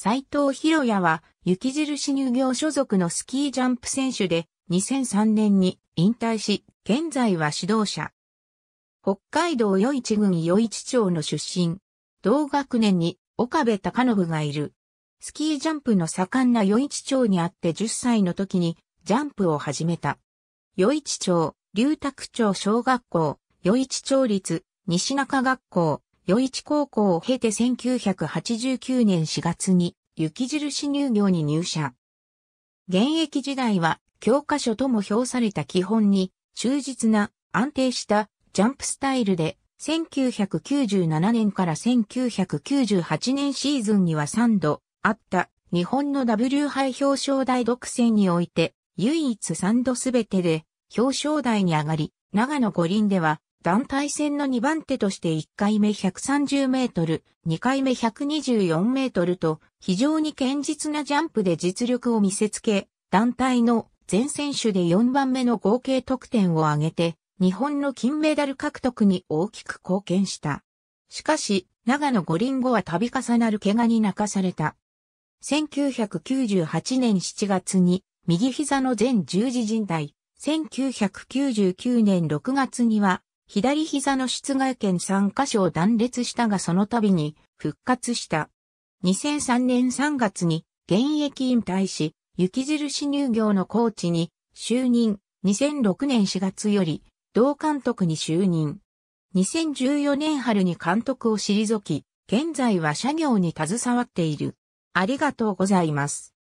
斎藤博也は、雪印乳業所属のスキージャンプ選手で、2003年に引退し、現在は指導者。北海道余市郡余市町の出身。同学年に岡部隆信がいる。スキージャンプの盛んな余市町にあって10歳の時にジャンプを始めた。余市町、龍卓町小学校、余市町立、西中学校、余一高校を経て1989年4月に雪印乳業に入社。現役時代は教科書とも評された基本に忠実な安定したジャンプスタイルで1997年から1998年シーズンには3度あった日本の W 杯表彰台独占において唯一3度すべてで表彰台に上がり長野五輪では団体戦の2番手として1回目130メートル、2回目124メートルと非常に堅実なジャンプで実力を見せつけ、団体の全選手で4番目の合計得点を上げて、日本の金メダル獲得に大きく貢献した。しかし、長野五輪後は度重なる怪我に泣かされた。1998年7月に右膝の全十字靭帯、1999年6月には左膝の室外圏3箇所を断裂したがその度に復活した。2003年3月に現役引退し、雪印乳業のコーチに就任。2006年4月より同監督に就任。2014年春に監督を退き、現在は社業に携わっている。ありがとうございます。